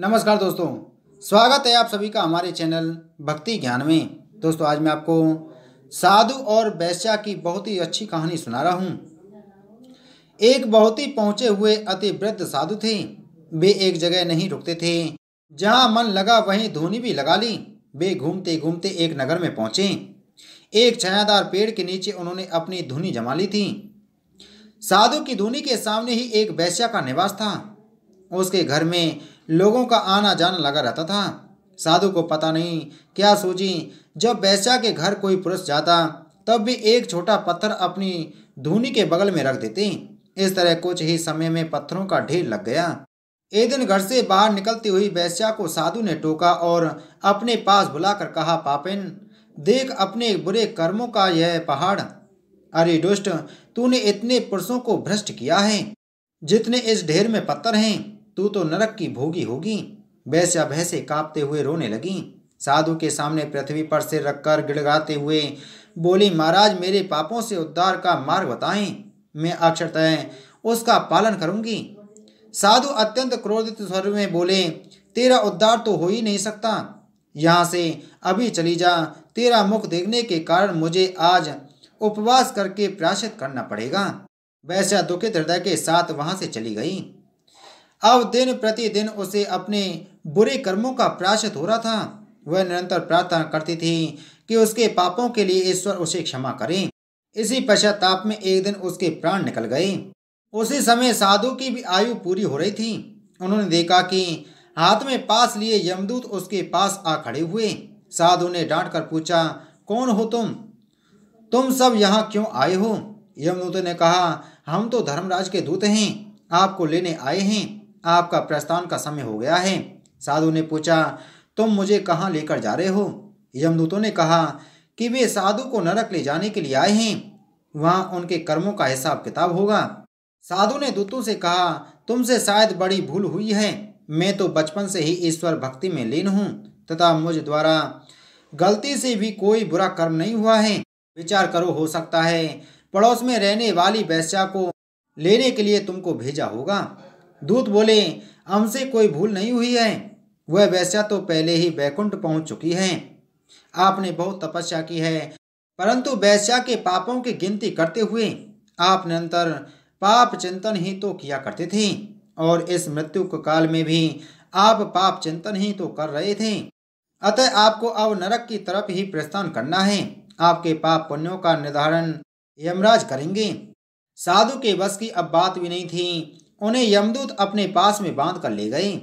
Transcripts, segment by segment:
नमस्कार दोस्तों स्वागत है आप सभी का हमारे चैनल भक्ति ज्ञान में दोस्तों आज मैं आपको साधु और वैश्या की बहुत ही अच्छी कहानी सुना रहा हूँ एक बहुत ही पहुँचे हुए अति वृद्ध साधु थे वे एक जगह नहीं रुकते थे जहाँ मन लगा वहीं धोनी भी लगा ली वे घूमते घूमते एक नगर में पहुँचे एक छायादार पेड़ के नीचे उन्होंने अपनी धुनी जमा ली थी साधु की धुनी के सामने ही एक वैश्या का निवास था उसके घर में लोगों का आना जाना लगा रहता था साधु को पता नहीं क्या सोची जब बैसा के घर कोई पुरुष जाता तब भी एक छोटा पत्थर अपनी धूनी के बगल में रख देती इस तरह कुछ ही समय में पत्थरों का ढेर लग गया एक दिन घर से बाहर निकलती हुई बैस्या को साधु ने टोका और अपने पास बुलाकर कहा पापिन देख अपने बुरे कर्मों का यह पहाड़ अरे दुष्ट तूने इतने पुरुषों को भ्रष्ट किया है जितने इस ढेर में पत्थर हैं तू तो नरक की भोगी होगी वैसा भैसे कांपते हुए रोने लगी साधु के सामने पृथ्वी पर सिर रखकर गिड़गाते हुए बोली महाराज मेरे पापों से उद्धार का मार्ग बताएं मैं अक्षरतः उसका पालन करूंगी साधु अत्यंत क्रोधित स्वर में बोले तेरा उद्धार तो हो ही नहीं सकता यहाँ से अभी चली जा तेरा मुख देखने के कारण मुझे आज उपवास करके प्राश्चित करना पड़ेगा वैसा दुखित हृदय के साथ वहां से चली गई अब दिन प्रतिदिन उसे अपने बुरे कर्मों का प्राश्चित हो रहा था वह निरंतर प्रार्थना करती थी कि उसके पापों के लिए ईश्वर उसे क्षमा करें इसी पश्चाताप में एक दिन उसके प्राण निकल गए उसी समय साधु की भी आयु पूरी हो रही थी उन्होंने देखा कि हाथ में पास लिए यमदूत उसके पास आ खड़े हुए साधु ने डांट कर पूछा कौन हो तुम तुम सब यहाँ क्यों आए हो यमदूत ने कहा हम तो धर्मराज के दूत हैं आपको लेने आए हैं आपका प्रस्थान का समय हो गया है साधु ने पूछा तुम मुझे कहाँ लेकर जा रहे हो यमदूतों ने कहा कि वे साधु को नरक ले जाने के लिए आए हैं वहाँ उनके कर्मों का हिसाब किताब होगा साधु ने दूतों से कहा तुमसे शायद बड़ी भूल हुई है मैं तो बचपन से ही ईश्वर भक्ति में लीन हूँ तथा मुझ द्वारा गलती से भी कोई बुरा कर्म नहीं हुआ है विचार करो हो सकता है पड़ोस में रहने वाली वैश्या को लेने के लिए तुमको भेजा होगा दूत बोले हमसे कोई भूल नहीं हुई है वह वैसा तो पहले ही वैकुंठ पहुंच चुकी है आपने बहुत तपस्या की है परंतु वैश्या के पापों की गिनती करते हुए आप निरंतर पाप चिंतन ही तो किया करते थे और इस मृत्यु काल में भी आप पाप चिंतन ही तो कर रहे थे अतः आपको अब नरक की तरफ ही प्रस्थान करना है आपके पाप पुण्यों का निर्धारण यमराज करेंगे साधु के बस की अब बात भी नहीं थी उन्हें यमदूत अपने पास में बांध कर ले गए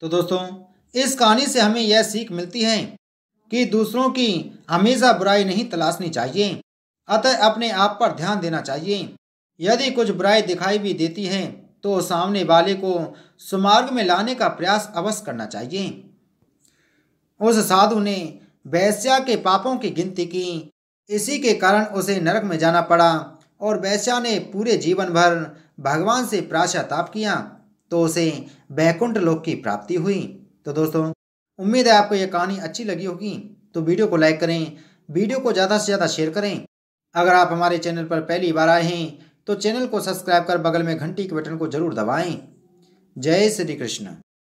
तो दोस्तों इस कहानी से हमें यह सीख मिलती है कि दूसरों की हमेशा बुराई नहीं तलाशनी चाहिए अतः अपने आप पर ध्यान देना चाहिए यदि कुछ बुराई दिखाई भी देती है तो सामने वाले को सुमार्ग में लाने का प्रयास अवश्य करना चाहिए उस साधु ने वैश्या के पापों की गिनती की इसी के कारण उसे नरक में जाना पड़ा और वैश्या ने पूरे जीवन भर भगवान से ताप किया तो उसे बैकुंठ लोक की प्राप्ति हुई तो दोस्तों उम्मीद है आपको यह कहानी अच्छी लगी होगी तो वीडियो को लाइक करें वीडियो को ज़्यादा से ज़्यादा शेयर करें अगर आप हमारे चैनल पर पहली बार आए हैं तो चैनल को सब्सक्राइब कर बगल में घंटी के बटन को जरूर दबाएं जय श्री कृष्ण